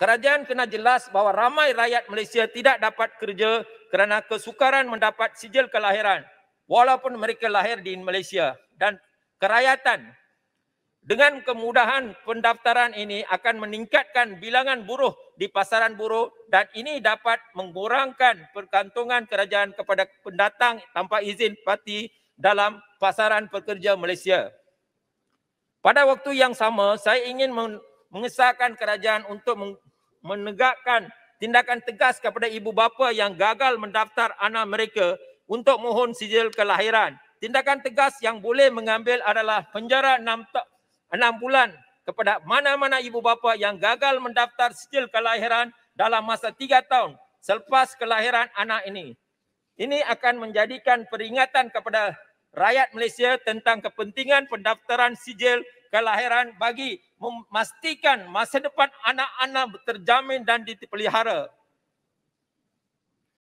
Kerajaan kena jelas bahawa ramai rakyat Malaysia tidak dapat kerja kerana kesukaran mendapat sijil kelahiran walaupun mereka lahir di Malaysia dan kerakyatan dengan kemudahan pendaftaran ini akan meningkatkan bilangan buruh di pasaran buruh dan ini dapat mengurangkan pergantungan kerajaan kepada pendatang tanpa izin parti dalam pasaran pekerja Malaysia. Pada waktu yang sama, saya ingin mengesahkan kerajaan untuk menegakkan tindakan tegas kepada ibu bapa yang gagal mendaftar anak mereka untuk mohon sijil kelahiran. Tindakan tegas yang boleh mengambil adalah penjara 6, 6 bulan kepada mana-mana ibu bapa yang gagal mendaftar sijil kelahiran dalam masa 3 tahun selepas kelahiran anak ini. Ini akan menjadikan peringatan kepada rakyat Malaysia tentang kepentingan pendaftaran sijil kelahiran bagi memastikan masa depan anak-anak terjamin dan dipelihara